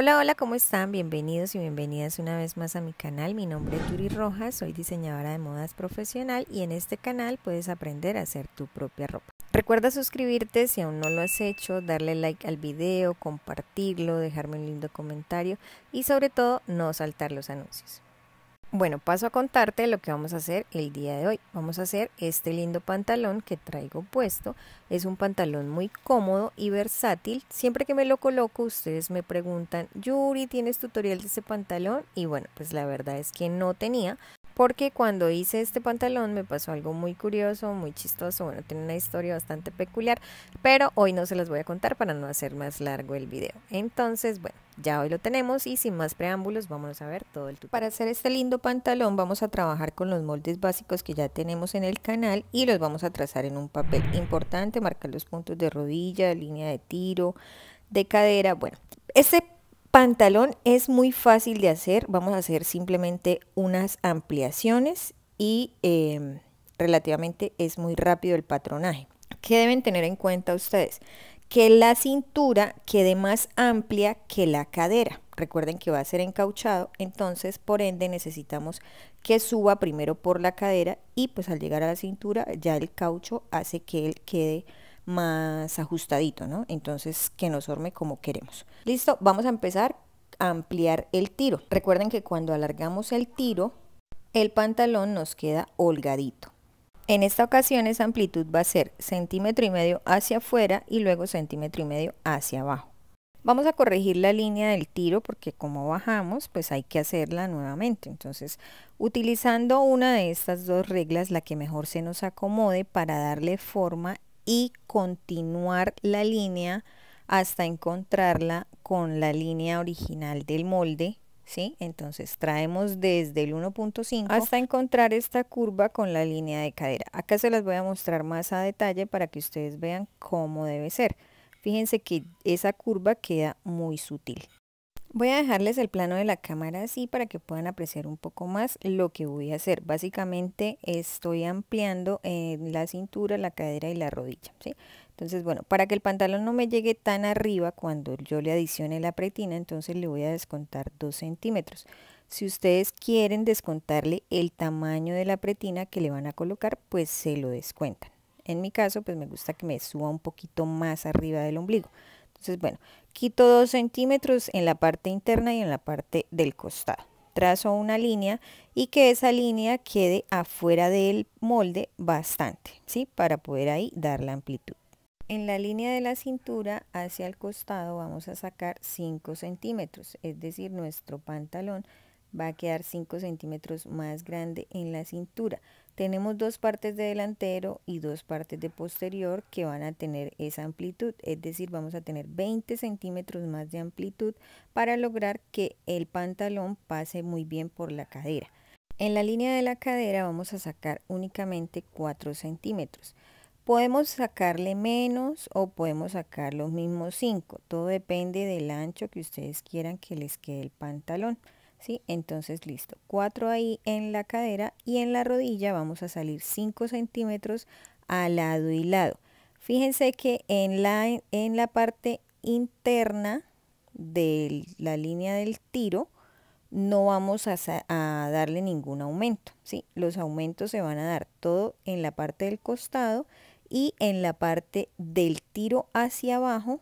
Hola, hola, ¿cómo están? Bienvenidos y bienvenidas una vez más a mi canal. Mi nombre es Yuri Rojas, soy diseñadora de modas profesional y en este canal puedes aprender a hacer tu propia ropa. Recuerda suscribirte si aún no lo has hecho, darle like al video, compartirlo, dejarme un lindo comentario y sobre todo no saltar los anuncios. Bueno, paso a contarte lo que vamos a hacer el día de hoy. Vamos a hacer este lindo pantalón que traigo puesto. Es un pantalón muy cómodo y versátil. Siempre que me lo coloco, ustedes me preguntan, Yuri, ¿tienes tutorial de ese pantalón? Y bueno, pues la verdad es que no tenía, porque cuando hice este pantalón me pasó algo muy curioso, muy chistoso, bueno, tiene una historia bastante peculiar, pero hoy no se las voy a contar para no hacer más largo el video. Entonces, bueno, ya hoy lo tenemos y sin más preámbulos vamos a ver todo el tutorial. Para hacer este lindo pantalón vamos a trabajar con los moldes básicos que ya tenemos en el canal y los vamos a trazar en un papel importante, marcar los puntos de rodilla, línea de tiro, de cadera, bueno, este Pantalón es muy fácil de hacer, vamos a hacer simplemente unas ampliaciones y em, relativamente es muy rápido el patronaje. ¿Qué deben tener en cuenta ustedes? Que la cintura quede más amplia que la cadera. Recuerden que va a ser encauchado, entonces por ende necesitamos que suba primero por la cadera y pues al llegar a la cintura ya el caucho hace que él quede más ajustadito, ¿no? Entonces que nos forme como queremos. Listo, vamos a empezar a ampliar el tiro. Recuerden que cuando alargamos el tiro, el pantalón nos queda holgadito. En esta ocasión esa amplitud va a ser centímetro y medio hacia afuera y luego centímetro y medio hacia abajo. Vamos a corregir la línea del tiro porque como bajamos pues hay que hacerla nuevamente. Entonces utilizando una de estas dos reglas la que mejor se nos acomode para darle forma y continuar la línea hasta encontrarla con la línea original del molde ¿sí? Entonces traemos desde el 1.5 hasta encontrar esta curva con la línea de cadera. Acá se las voy a mostrar más a detalle para que ustedes vean cómo debe ser. Fíjense que esa curva queda muy sutil. Voy a dejarles el plano de la cámara así para que puedan apreciar un poco más lo que voy a hacer. Básicamente estoy ampliando en eh, la cintura, la cadera y la rodilla. Entonces, bueno, para que el pantalón no me llegue tan arriba cuando yo le adicione la pretina, entonces le voy a descontar 2 centímetros. Si ustedes quieren descontarle el tamaño de la pretina que le van a colocar, pues se lo descuentan. En mi caso, pues me gusta que me suba un poquito más arriba del ombligo. Entonces, bueno, Quito 2 centímetros en la parte interna y en la parte del costado. Trazo una línea y que esa línea quede afuera del molde bastante, ¿sí? Para poder ahí dar la amplitud. En la línea de la cintura hacia el costado vamos a sacar 5 centímetros, es decir, nuestro pantalón va a quedar 5 centímetros más grande en la cintura. Tenemos dos partes de delantero y dos partes de posterior que van a tener esa amplitud, es decir, vamos a tener 20 centímetros más de amplitud para lograr que el pantalón pase muy bien por la cadera. En la línea de la cadera vamos a sacar únicamente 4 centímetros. Podemos sacarle menos o podemos sacar los mismos 5, todo depende del ancho que ustedes quieran que les quede el pantalón. ¿sí? Entonces, listo, 4 ahí en la cadera y en la rodilla vamos a salir 5 centímetros a lado y lado. Fíjense que en la, en la parte interna de la línea del tiro no vamos a, darle ningún aumento, ¿sí? Los aumentos se van a dar todo en la parte del costado y en la parte del tiro hacia abajo,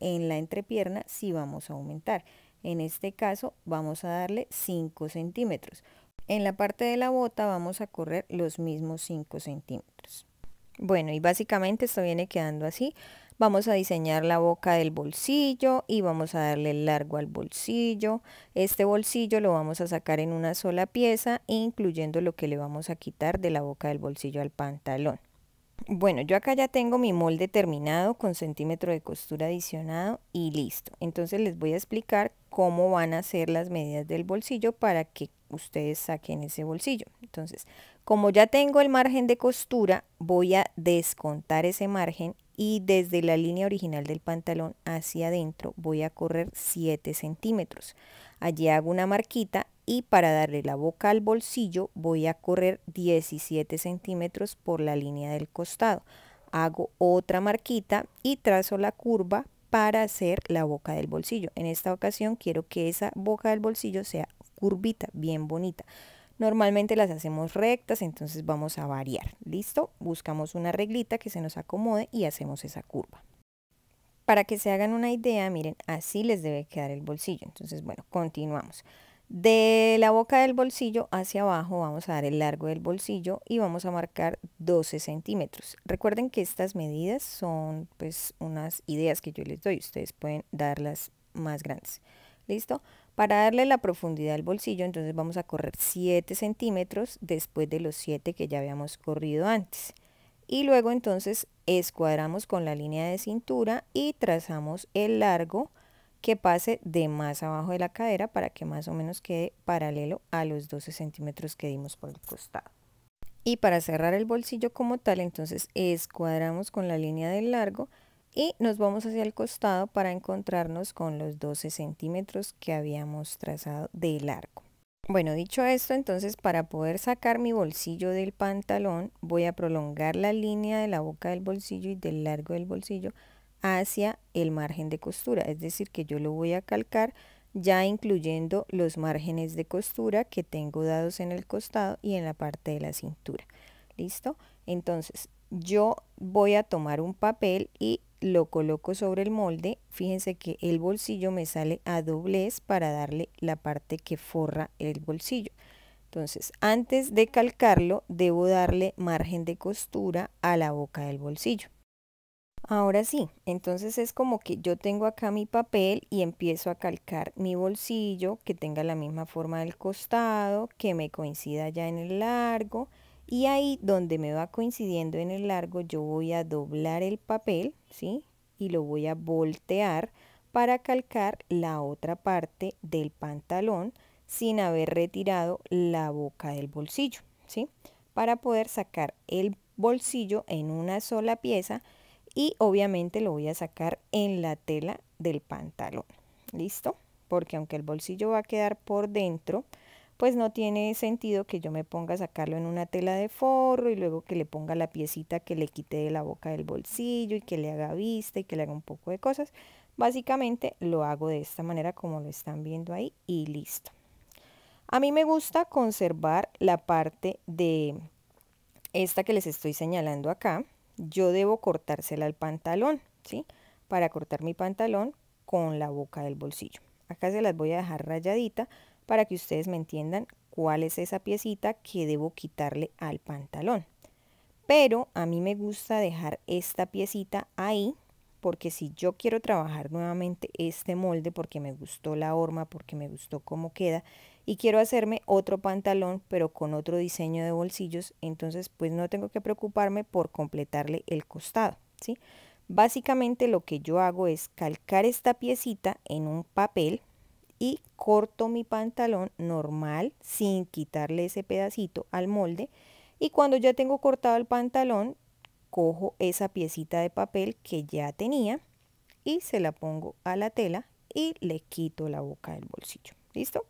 en la entrepierna, sí vamos a aumentar. En este caso vamos a darle 5 centímetros. En la parte de la bota vamos a correr los mismos 5 centímetros. Bueno, y básicamente esto viene quedando así. Vamos a diseñar la boca del bolsillo y vamos a darle largo al bolsillo. Este bolsillo lo vamos a sacar en una sola pieza, incluyendo lo que le vamos a quitar de la boca del bolsillo al pantalón. Bueno, yo acá ya tengo mi molde terminado con centímetro de costura adicionado y listo. Entonces les voy a explicar cómo van a ser las medidas del bolsillo para que ustedes saquen ese bolsillo. Entonces, como ya tengo el margen de costura, voy a descontar ese margen y desde la línea original del pantalón hacia adentro voy a correr 7 centímetros. Allí hago una marquita y para darle la boca al bolsillo voy a correr 17 centímetros por la línea del costado. Hago otra marquita y trazo la curva para hacer la boca del bolsillo. En esta ocasión quiero que esa boca del bolsillo sea curvita, bien bonita. Normalmente las hacemos rectas, entonces vamos a variar. ¿Listo? Buscamos una reglita que se nos acomode y hacemos esa curva. Para que se hagan una idea, miren, así les debe quedar el bolsillo. Entonces, bueno, continuamos. De la boca del bolsillo hacia abajo vamos a dar el largo del bolsillo y vamos a marcar 12 centímetros. Recuerden que estas medidas son pues unas ideas que yo les doy, ustedes pueden darlas más grandes. ¿Listo? Para darle la profundidad al bolsillo entonces vamos a correr 7 centímetros después de los 7 que ya habíamos corrido antes. Y luego entonces escuadramos con la línea de cintura y trazamos el largo que pase de más abajo de la cadera para que más o menos quede paralelo a los 12 centímetros que dimos por el costado. Y para cerrar el bolsillo como tal, entonces escuadramos con la línea del largo y nos vamos hacia el costado para encontrarnos con los 12 centímetros que habíamos trazado de largo. Bueno, dicho esto, entonces para poder sacar mi bolsillo del pantalón, voy a prolongar la línea de la boca del bolsillo y del largo del bolsillo hacia el margen de costura, es decir que yo lo voy a calcar ya incluyendo los márgenes de costura que tengo dados en el costado y en la parte de la cintura. ¿Listo? Entonces yo voy a tomar un papel y lo coloco sobre el molde. Fíjense que el bolsillo me sale a doblez para darle la parte que forra el bolsillo. Entonces antes de calcarlo debo darle margen de costura a la boca del bolsillo. Ahora sí, entonces es como que yo tengo acá mi papel y empiezo a calcar mi bolsillo que tenga la misma forma del costado, que me coincida ya en el largo y ahí donde me va coincidiendo en el largo yo voy a doblar el papel, ¿sí? Y lo voy a voltear para calcar la otra parte del pantalón sin haber retirado la boca del bolsillo, ¿sí? Para poder sacar el bolsillo en una sola pieza y obviamente lo voy a sacar en la tela del pantalón. ¿Listo? Porque aunque el bolsillo va a quedar por dentro, pues no tiene sentido que yo me ponga a sacarlo en una tela de forro y luego que le ponga la piecita que le quite de la boca del bolsillo y que le haga vista y que le haga un poco de cosas. Básicamente lo hago de esta manera como lo están viendo ahí y listo. A mí me gusta conservar la parte de esta que les estoy señalando acá, yo debo cortársela al pantalón, ¿sí? Para cortar mi pantalón con la boca del bolsillo. Acá se las voy a dejar rayadita para que ustedes me entiendan cuál es esa piecita que debo quitarle al pantalón. Pero a mí me gusta dejar esta piecita ahí porque si yo quiero trabajar nuevamente este molde porque me gustó la horma, porque me gustó cómo queda y quiero hacerme otro pantalón pero con otro diseño de bolsillos, entonces pues no tengo que preocuparme por completarle el costado, ¿sí? Básicamente lo que yo hago es calcar esta piecita en un papel y corto mi pantalón normal sin quitarle ese pedacito al molde y cuando ya tengo cortado el pantalón cojo esa piecita de papel que ya tenía y se la pongo a la tela y le quito la boca del bolsillo. ¿Listo?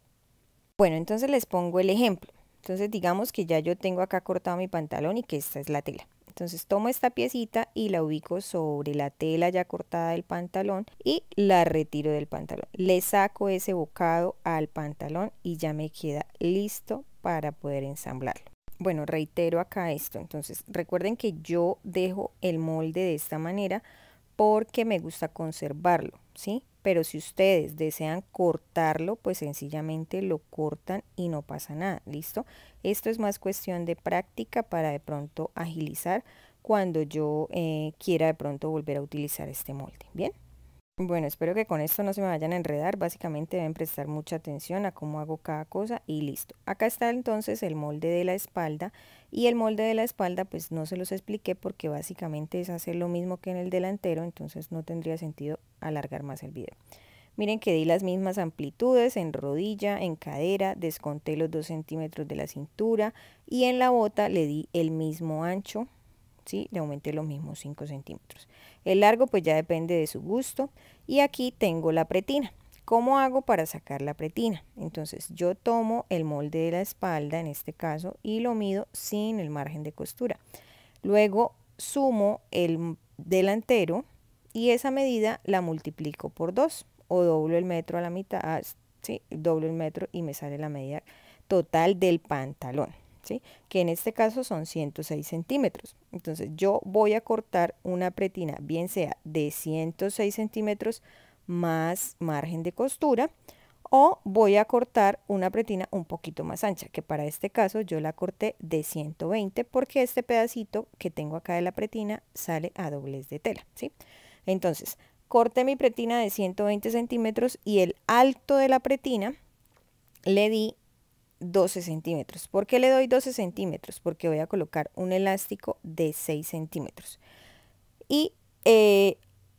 Bueno, entonces les pongo el ejemplo. Entonces digamos que ya yo tengo acá cortado mi pantalón y que esta es la tela. Entonces tomo esta piecita y la ubico sobre la tela ya cortada del pantalón y la retiro del pantalón. Le saco ese bocado al pantalón y ya me queda listo para poder ensamblarlo. Bueno, reitero acá esto. Entonces recuerden que yo dejo el molde de esta manera porque me gusta conservarlo, ¿sí? pero si ustedes desean cortarlo, pues sencillamente lo cortan y no pasa nada, ¿listo? Esto es más cuestión de práctica para de pronto agilizar cuando yo eh, quiera de pronto volver a utilizar este molde, ¿bien? Bueno, espero que con esto no se me vayan a enredar. Básicamente deben prestar mucha atención a cómo hago cada cosa y listo. Acá está entonces el molde de la espalda y el molde de la espalda pues no se los expliqué porque básicamente es hacer lo mismo que en el delantero, entonces no tendría sentido alargar más el video. Miren que di las mismas amplitudes en rodilla, en cadera, desconté los 2 centímetros de la cintura y en la bota le di el mismo ancho le aumenté los mismos 5 centímetros. El largo pues ya depende de su gusto. Y aquí tengo la pretina. ¿Cómo hago para sacar la pretina? Entonces yo tomo el molde de la espalda, en este caso, y lo mido sin el margen de costura. Luego sumo el delantero y esa medida la multiplico por 2 o doblo el metro a la mitad, ah, ¿sí? doblo el metro y me sale la medida total del pantalón que en este caso son 106 centímetros. Entonces yo voy a cortar una pretina, bien sea de 106 centímetros más margen de costura, o voy a cortar una pretina un poquito más ancha, que para este caso yo la corté de 120 porque este pedacito que tengo acá de la pretina sale a dobles de tela, ¿sí? Entonces, corté mi pretina de 120 centímetros y el alto de la pretina le di 12 centímetros. porque le doy 12 centímetros? Porque voy a colocar un elástico de 6 centímetros. Y eh,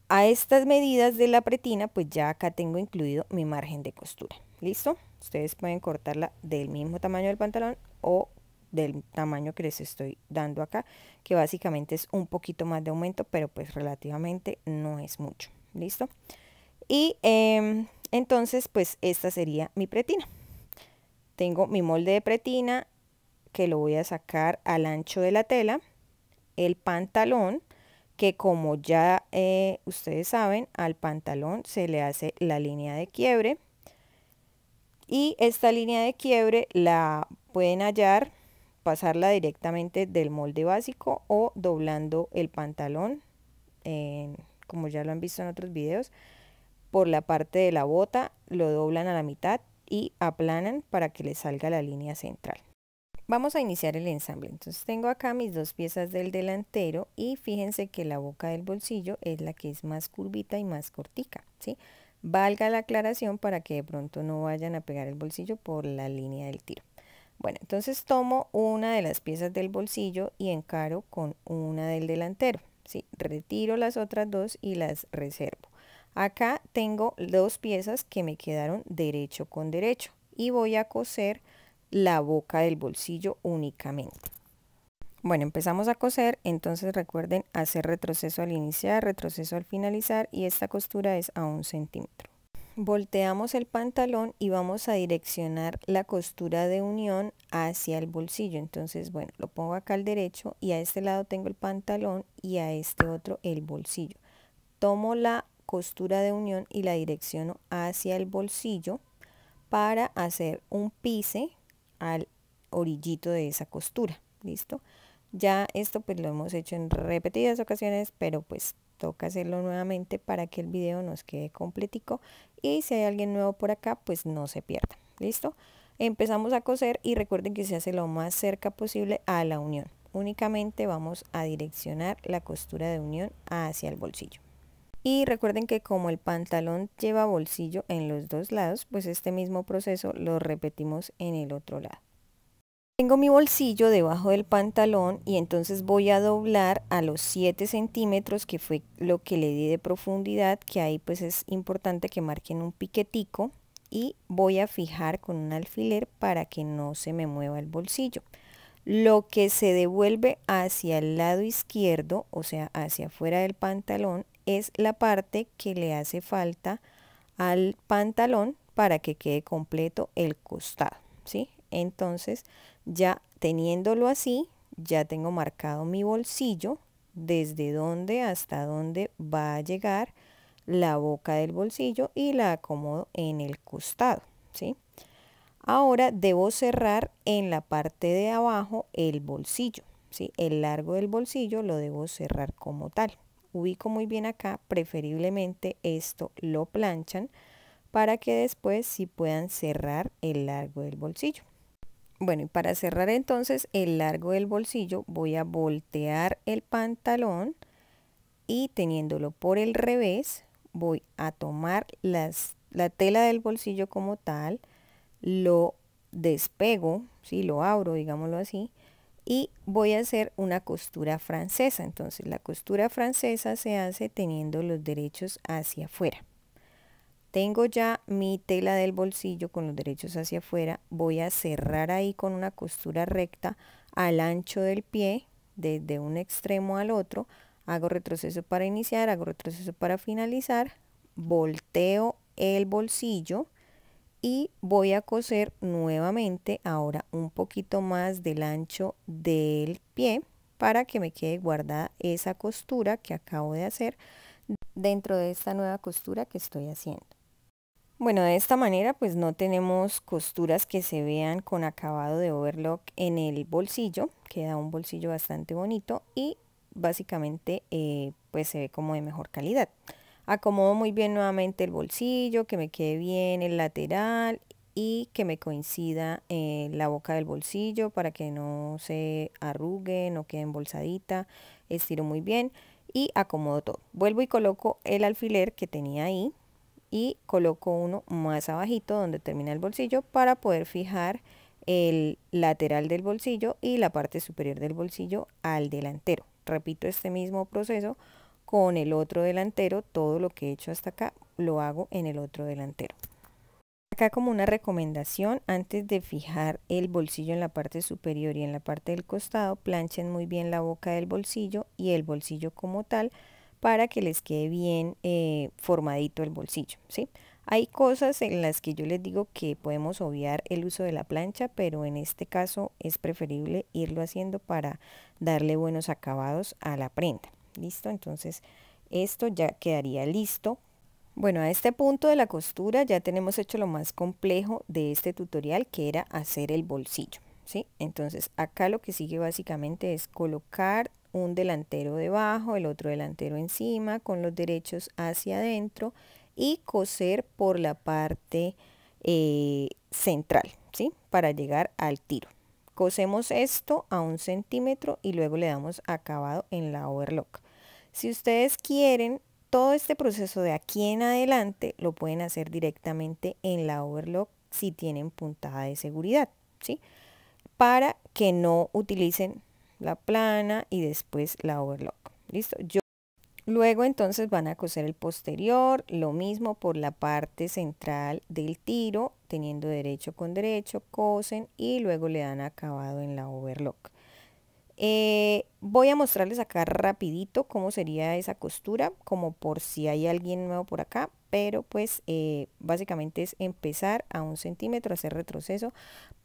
a estas medidas de la pretina, pues ya acá tengo incluido mi margen de costura. ¿Listo? Ustedes pueden cortarla del mismo tamaño del pantalón o del tamaño que les estoy dando acá, que básicamente es un poquito más de aumento, pero pues relativamente no es mucho. ¿Listo? Y em, entonces, pues esta sería mi pretina. Tengo mi molde de pretina que lo voy a sacar al ancho de la tela. El pantalón que como ya eh, ustedes saben al pantalón se le hace la línea de quiebre. Y esta línea de quiebre la pueden hallar, pasarla directamente del molde básico o doblando el pantalón, como ya lo han visto en otros videos, por la parte de la bota, lo doblan a la mitad y aplanan para que le salga la línea central. Vamos a iniciar el ensamble. Entonces tengo acá mis dos piezas del delantero y fíjense que la boca del bolsillo es la que es más curvita y más cortica, ¿sí? Valga la aclaración para que de pronto no vayan a pegar el bolsillo por la línea del tiro. Bueno, entonces tomo una de las piezas del bolsillo y encaro con una del delantero, ¿sí? Retiro las otras dos y las reservo. Acá tengo dos piezas que me quedaron derecho con derecho y voy a coser la boca del bolsillo únicamente. Bueno, empezamos a coser, entonces recuerden hacer retroceso al iniciar, retroceso al finalizar y esta costura es a un centímetro. Volteamos el pantalón y vamos a direccionar la costura de unión hacia el bolsillo. Entonces, bueno, lo pongo acá al derecho y a este lado tengo el pantalón y a este otro el bolsillo. Tomo la costura de unión y la direcciono hacia el bolsillo para hacer un pise al orillito de esa costura, ¿listo? Ya esto pues lo hemos hecho en repetidas ocasiones, pero pues toca hacerlo nuevamente para que el video nos quede completico y si hay alguien nuevo por acá pues no se pierda, ¿listo? Empezamos a coser y recuerden que se hace lo más cerca posible a la unión. Únicamente vamos a direccionar la costura de unión hacia el bolsillo. Y recuerden que como el pantalón lleva bolsillo en los dos lados, pues este mismo proceso lo repetimos en el otro lado. Tengo mi bolsillo debajo del pantalón y entonces voy a doblar a los 7 centímetros que fue lo que le di de profundidad, que ahí pues es importante que marquen un piquetico y voy a fijar con un alfiler para que no se me mueva el bolsillo. Lo que se devuelve hacia el lado izquierdo, o sea, hacia afuera del pantalón, es la parte que le hace falta al pantalón para que quede completo el costado, ¿sí? Entonces, ya teniéndolo así, ya tengo marcado mi bolsillo, desde donde hasta dónde va a llegar la boca del bolsillo y la acomodo en el costado, ¿sí? Ahora debo cerrar en la parte de abajo el bolsillo, ¿sí? El largo del bolsillo lo debo cerrar como tal ubico muy bien acá, preferiblemente esto lo planchan para que después si puedan cerrar el largo del bolsillo. Bueno, y para cerrar entonces el largo del bolsillo voy a voltear el pantalón y teniéndolo por el revés voy a tomar las, la tela del bolsillo como tal, lo despego, si ¿sí? lo abro, digámoslo así, y voy a hacer una costura francesa. Entonces la costura francesa se hace teniendo los derechos hacia afuera. Tengo ya mi tela del bolsillo con los derechos hacia afuera. Voy a cerrar ahí con una costura recta al ancho del pie, desde un extremo al otro. Hago retroceso para iniciar, hago retroceso para finalizar. Volteo el bolsillo y voy a coser nuevamente ahora un poquito más del ancho del pie para que me quede guardada esa costura que acabo de hacer dentro de esta nueva costura que estoy haciendo. Bueno, de esta manera pues no tenemos costuras que se vean con acabado de overlock en el bolsillo, queda un bolsillo bastante bonito y básicamente eh, pues se ve como de mejor calidad. Acomodo muy bien nuevamente el bolsillo, que me quede bien el lateral y que me coincida eh, la boca del bolsillo para que no se arrugue, no quede embolsadita. Estiro muy bien y acomodo todo. Vuelvo y coloco el alfiler que tenía ahí y coloco uno más abajito donde termina el bolsillo para poder fijar el lateral del bolsillo y la parte superior del bolsillo al delantero. Repito este mismo proceso con el otro delantero, todo lo que he hecho hasta acá lo hago en el otro delantero. Acá como una recomendación, antes de fijar el bolsillo en la parte superior y en la parte del costado, planchen muy bien la boca del bolsillo y el bolsillo como tal para que les quede bien eh, formadito el bolsillo. ¿sí? Hay cosas en las que yo les digo que podemos obviar el uso de la plancha, pero en este caso es preferible irlo haciendo para darle buenos acabados a la prenda. Listo, entonces esto ya quedaría listo. Bueno, a este punto de la costura ya tenemos hecho lo más complejo de este tutorial, que era hacer el bolsillo. ¿sí? Entonces acá lo que sigue básicamente es colocar un delantero debajo, el otro delantero encima, con los derechos hacia adentro y coser por la parte eh, central, ¿sí? Para llegar al tiro. Cosemos esto a un centímetro y luego le damos acabado en la overlock. Si ustedes quieren, todo este proceso de aquí en adelante lo pueden hacer directamente en la overlock si tienen puntada de seguridad, ¿sí? Para que no utilicen la plana y después la overlock. ¿Listo? Yo Luego entonces van a coser el posterior, lo mismo por la parte central del tiro, teniendo derecho con derecho, cosen y luego le dan acabado en la overlock. Eh, voy a mostrarles acá rapidito cómo sería esa costura, como por si hay alguien nuevo por acá, pero pues eh, básicamente es empezar a un centímetro, hacer retroceso,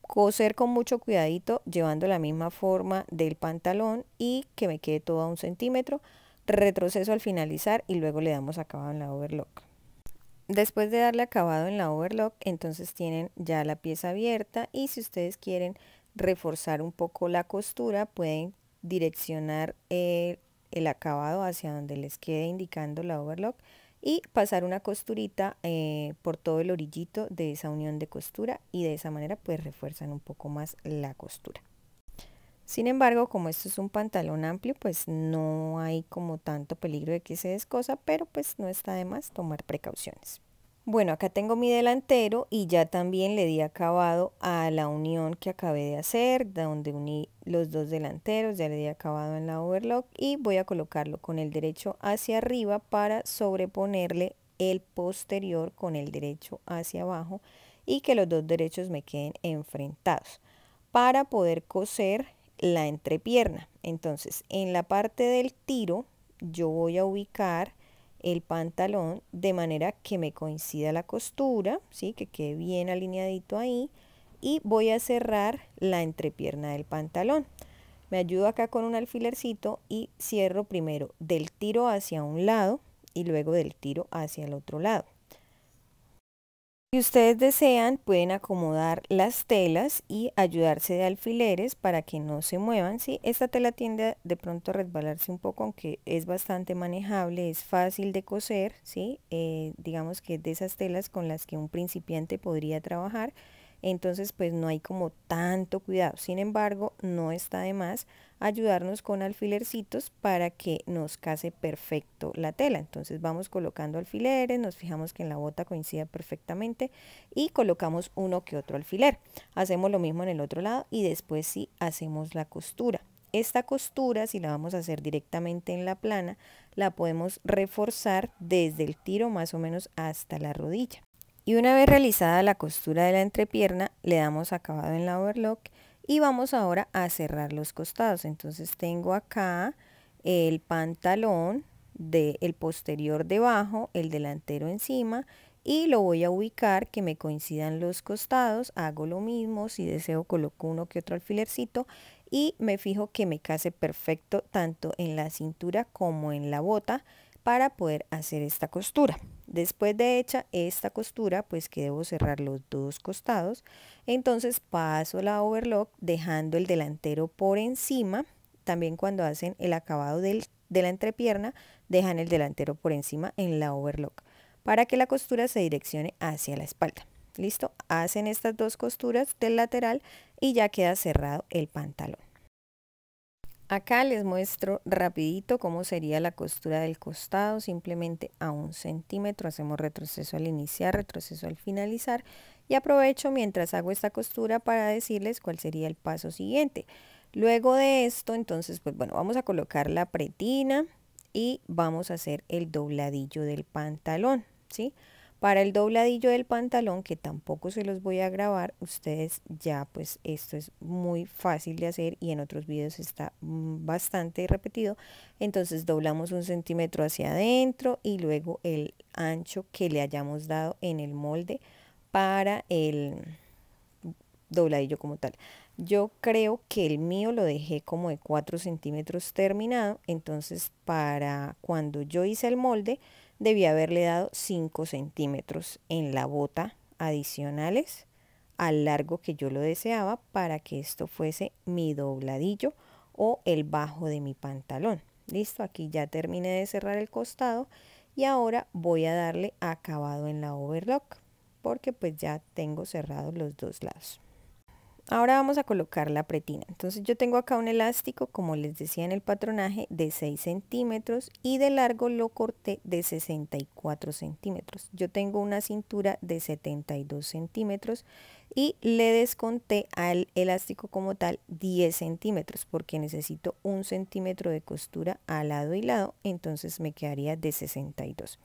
coser con mucho cuidadito, llevando la misma forma del pantalón y que me quede todo a un centímetro, retroceso al finalizar y luego le damos acabado en la overlock. Después de darle acabado en la overlock, entonces tienen ya la pieza abierta y si ustedes quieren reforzar un poco la costura, pueden direccionar eh, el, acabado hacia donde les quede indicando la overlock y pasar una costurita eh, por todo el orillito de esa unión de costura y de esa manera pues refuerzan un poco más la costura. Sin embargo, como esto es un pantalón amplio, pues no hay como tanto peligro de que se descosa, pero pues no está de más tomar precauciones. Bueno, acá tengo mi delantero y ya también le di acabado a la unión que acabé de hacer, donde uní los dos delanteros, ya le di acabado en la overlock y voy a colocarlo con el derecho hacia arriba para sobreponerle el posterior con el derecho hacia abajo y que los dos derechos me queden enfrentados para poder coser la entrepierna. Entonces, en la parte del tiro yo voy a ubicar el pantalón de manera que me coincida la costura, ¿sí? que quede bien alineadito ahí y voy a cerrar la entrepierna del pantalón. Me ayudo acá con un alfilercito y cierro primero del tiro hacia un lado y luego del tiro hacia el otro lado. Si ustedes desean, pueden acomodar las telas y ayudarse de alfileres para que no se muevan. ¿sí? Esta tela tiende de pronto a resbalarse un poco, aunque es bastante manejable, es fácil de coser. ¿sí? Eh, digamos que es de esas telas con las que un principiante podría trabajar. Entonces, pues no hay como tanto cuidado. Sin embargo, no está de más ayudarnos con alfilercitos para que nos case perfecto la tela. Entonces vamos colocando alfileres, nos fijamos que en la bota coincida perfectamente y colocamos uno que otro alfiler. Hacemos lo mismo en el otro lado y después sí hacemos la costura. Esta costura, si la vamos a hacer directamente en la plana, la podemos reforzar desde el tiro más o menos hasta la rodilla. Y una vez realizada la costura de la entrepierna, le damos acabado en la overlock y vamos ahora a cerrar los costados. Entonces tengo acá el pantalón, de el posterior debajo, el delantero encima y lo voy a ubicar que me coincidan los costados, hago lo mismo, si deseo coloco uno que otro alfilercito y me fijo que me case perfecto tanto en la cintura como en la bota para poder hacer esta costura. Después de hecha esta costura, pues que debo cerrar los dos costados, entonces paso la overlock dejando el delantero por encima. También cuando hacen el acabado de la entrepierna, dejan el delantero por encima en la overlock para que la costura se direccione hacia la espalda. Listo, hacen estas dos costuras del lateral y ya queda cerrado el pantalón. Acá les muestro rapidito cómo sería la costura del costado, simplemente a un centímetro, hacemos retroceso al iniciar, retroceso al finalizar y aprovecho mientras hago esta costura para decirles cuál sería el paso siguiente. Luego de esto, entonces, pues bueno, vamos a colocar la pretina y vamos a hacer el dobladillo del pantalón, ¿sí? sí para el dobladillo del pantalón, que tampoco se los voy a grabar, ustedes ya pues esto es muy fácil de hacer y en otros videos está mm, bastante repetido. Entonces doblamos un centímetro hacia adentro y luego el ancho que le hayamos dado en el molde para el dobladillo como tal. Yo creo que el mío lo dejé como de 4 centímetros terminado, entonces para cuando yo hice el molde debía haberle dado 5 centímetros en la bota adicionales al largo que yo lo deseaba para que esto fuese mi dobladillo o el bajo de mi pantalón. Listo, aquí ya terminé de cerrar el costado y ahora voy a darle acabado en la overlock porque pues ya tengo cerrados los dos lados. Ahora vamos a colocar la pretina. Entonces yo tengo acá un elástico, como les decía en el patronaje, de 6 centímetros y de largo lo corté de 64 centímetros. Yo tengo una cintura de 72 centímetros y le desconté al elástico como tal 10 centímetros porque necesito un centímetro de costura a lado y lado, entonces me quedaría de 62.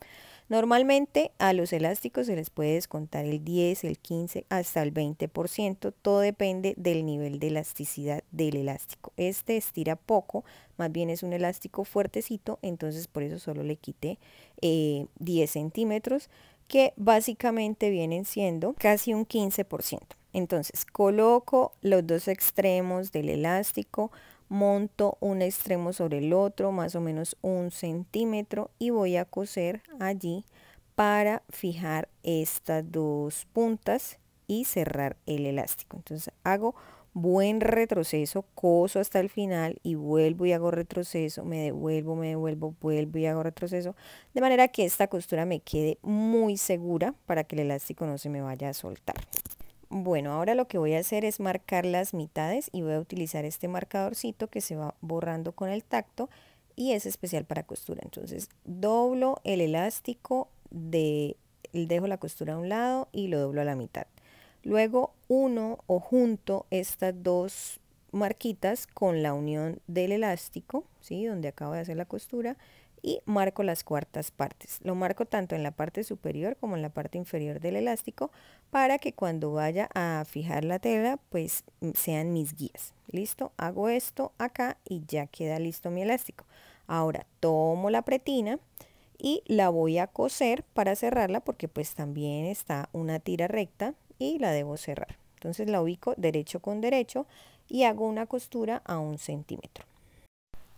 Normalmente a los elásticos se les puede descontar el 10, el 15, hasta el 20%, todo depende del nivel de elasticidad del elástico. Este estira poco, más bien es un elástico fuertecito, entonces por eso solo le quité 10 eh, centímetros, que básicamente vienen siendo casi un 15%. Entonces coloco los dos extremos del elástico, monto un extremo sobre el otro, más o menos un centímetro y voy a coser allí para fijar estas dos puntas y cerrar el elástico. Entonces hago buen retroceso, coso hasta el final y vuelvo y hago retroceso, me devuelvo, me devuelvo, vuelvo y hago retroceso, de manera que esta costura me quede muy segura para que el elástico no se me vaya a soltar. Bueno, ahora lo que voy a hacer es marcar las mitades y voy a utilizar este marcadorcito que se va borrando con el tacto y es especial para costura. Entonces doblo el elástico, de, dejo la costura a un lado y lo doblo a la mitad. Luego uno o junto estas dos marquitas con la unión del elástico, ¿sí? donde acabo de hacer la costura, y marco las cuartas partes. Lo marco tanto en la parte superior como en la parte inferior del elástico para que cuando vaya a fijar la tela pues mm, sean mis guías. Listo, hago esto acá y ya queda listo mi elástico. Ahora tomo la pretina y la voy a coser para cerrarla porque pues también está una tira recta y la debo cerrar. Entonces la ubico derecho con derecho y hago una costura a un centímetro.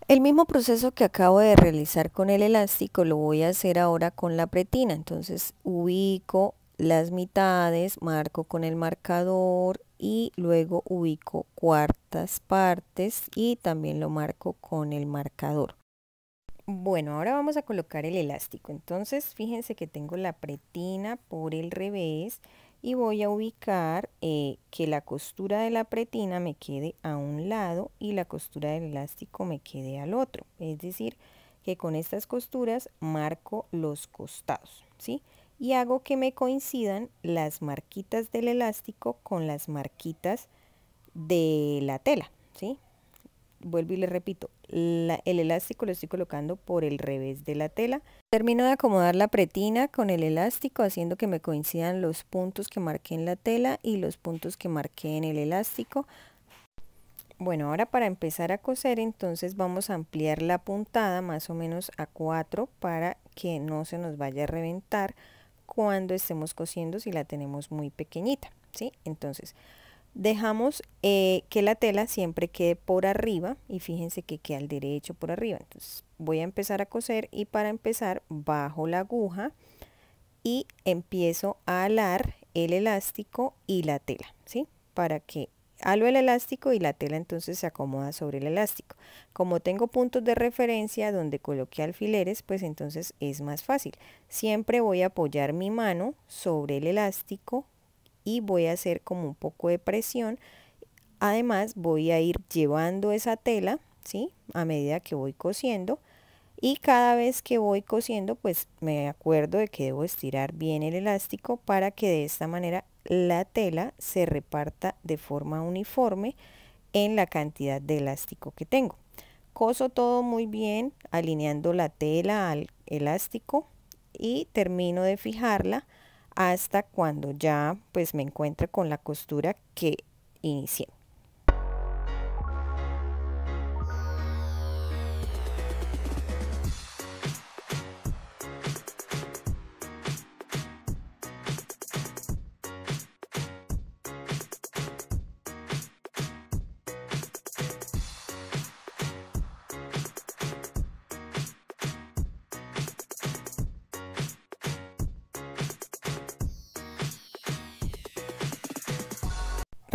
El mismo proceso que acabo de realizar con el elástico lo voy a hacer ahora con la pretina. Entonces ubico las mitades, marco con el marcador y luego ubico cuartas partes y también lo marco con el marcador. Bueno, ahora vamos a colocar el elástico. Entonces fíjense que tengo la pretina por el revés y voy a ubicar eh, que la costura de la pretina me quede a un lado y la costura del elástico me quede al otro. Es decir, que con estas costuras marco los costados, ¿sí? Y hago que me coincidan las marquitas del elástico con las marquitas de la tela, ¿sí? vuelvo y le repito, el elástico lo estoy colocando por el revés de la tela. Termino de acomodar la pretina con el elástico haciendo que me coincidan los puntos que marqué en la tela y los puntos que marqué en el elástico. Bueno, ahora para empezar a coser entonces vamos a ampliar la puntada más o menos a 4 para que no se nos vaya a reventar cuando estemos cosiendo si la tenemos muy pequeñita. ¿sí? Entonces dejamos eh, que la tela siempre quede por arriba y fíjense que queda al derecho por arriba entonces voy a empezar a coser y para empezar bajo la aguja y empiezo a alar el elástico y la tela ¿sí? para que halo el elástico y la tela entonces se acomoda sobre el elástico como tengo puntos de referencia donde coloqué alfileres pues entonces es más fácil siempre voy a apoyar mi mano sobre el elástico y voy a hacer como un poco de presión. Además voy a ir llevando esa tela, ¿sí? A medida que voy cosiendo y cada vez que voy cosiendo pues me acuerdo de que debo estirar bien el elástico para que de esta manera la tela se reparta de forma uniforme en la cantidad de elástico que tengo. Coso todo muy bien alineando la tela al elástico y termino de fijarla hasta cuando ya pues me encuentre con la costura que inicié.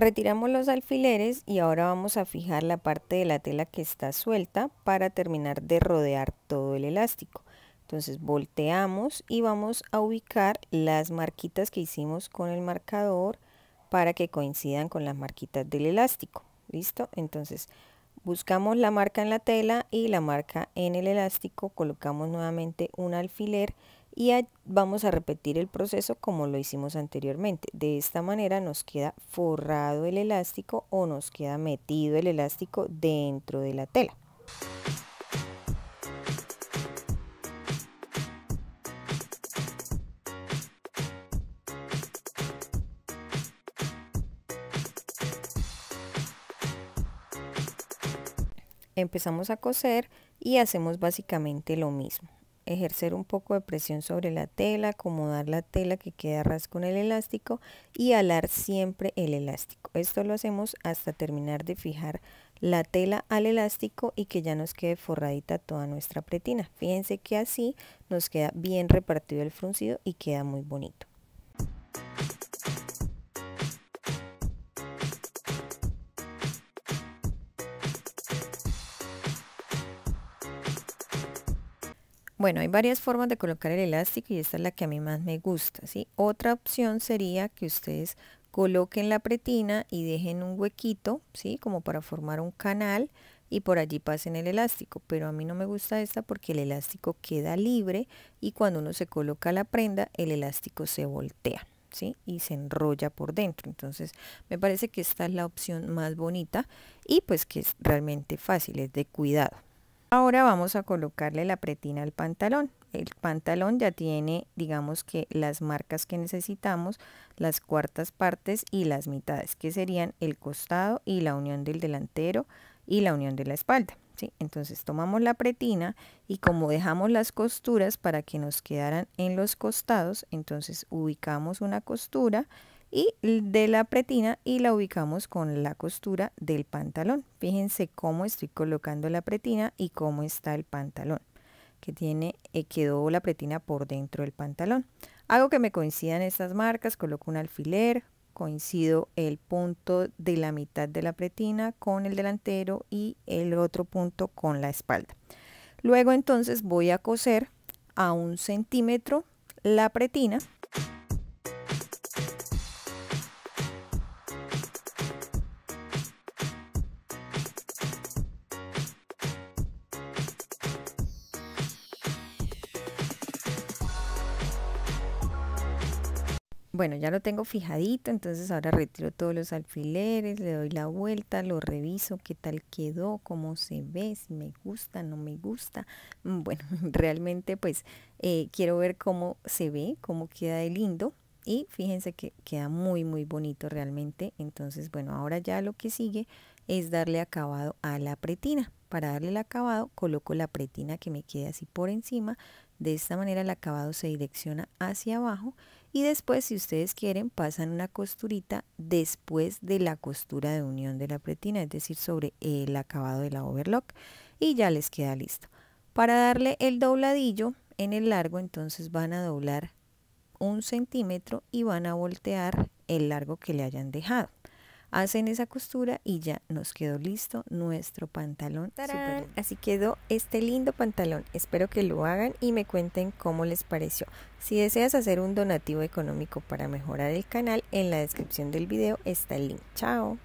Retiramos los alfileres y ahora vamos a fijar la parte de la tela que está suelta para terminar de rodear todo el elástico. Entonces volteamos y vamos a ubicar las marquitas que hicimos con el marcador para que coincidan con las marquitas del elástico. ¿Listo? Entonces buscamos la marca en la tela y la marca en el elástico, colocamos nuevamente un alfiler y vamos a repetir el proceso como lo hicimos anteriormente. De esta manera nos queda forrado el elástico o nos queda metido el elástico dentro de la tela. Empezamos a coser y hacemos básicamente lo mismo ejercer un poco de presión sobre la tela, acomodar la tela que queda ras con el elástico y alar siempre el elástico. Esto lo hacemos hasta terminar de fijar la tela al elástico y que ya nos quede forradita toda nuestra pretina. Fíjense que así nos queda bien repartido el fruncido y queda muy bonito. Bueno, hay varias formas de colocar el elástico y esta es la que a mí más me gusta. Otra opción sería que ustedes coloquen la pretina y dejen un huequito, como para formar un canal y por allí pasen el elástico. Pero a mí no me gusta esta porque el elástico queda libre y cuando uno se coloca la prenda el elástico se voltea. y se enrolla por dentro. Entonces me parece que esta es la opción más bonita y pues que es realmente fácil, es de cuidado. Ahora vamos a colocarle la pretina al pantalón. El pantalón ya tiene, digamos que las marcas que necesitamos, las cuartas partes y las mitades, que serían el costado y la unión del delantero y la unión de la espalda. Entonces tomamos la pretina y como dejamos las costuras para que nos quedaran en los costados, entonces ubicamos una costura, y de la pretina y la ubicamos con la costura del pantalón. Fíjense cómo estoy colocando la pretina y cómo está el pantalón, que tiene eh, quedó la pretina por dentro del pantalón. Hago que me coincidan estas marcas, coloco un alfiler, coincido el punto de la mitad de la pretina con el delantero y el otro punto con la espalda. Luego entonces voy a coser a un centímetro la pretina Bueno, ya lo tengo fijadito, entonces ahora retiro todos los alfileres, le doy la vuelta, lo reviso, qué tal quedó, cómo se ve, si me gusta, no me gusta. Mm, bueno, realmente pues eh, quiero ver cómo se ve, cómo queda de lindo. Y fíjense que queda muy muy bonito realmente. Entonces bueno, ahora ya lo que sigue es darle acabado a la pretina. Para darle el acabado coloco la pretina que me quede así por encima. De esta manera el acabado se direcciona hacia abajo y después si ustedes quieren pasan una costurita después de la costura de unión de la pretina es decir sobre el acabado de la overlock y ya les queda listo para darle el dobladillo en el largo entonces van a doblar un centímetro y van a voltear el largo que le hayan dejado hacen esa costura y ya nos quedó listo nuestro pantalón. Así quedó este lindo pantalón. Espero que lo hagan y me cuenten cómo les pareció. Si deseas hacer un donativo económico para mejorar el canal, en la descripción del video está el link. ¡Chao!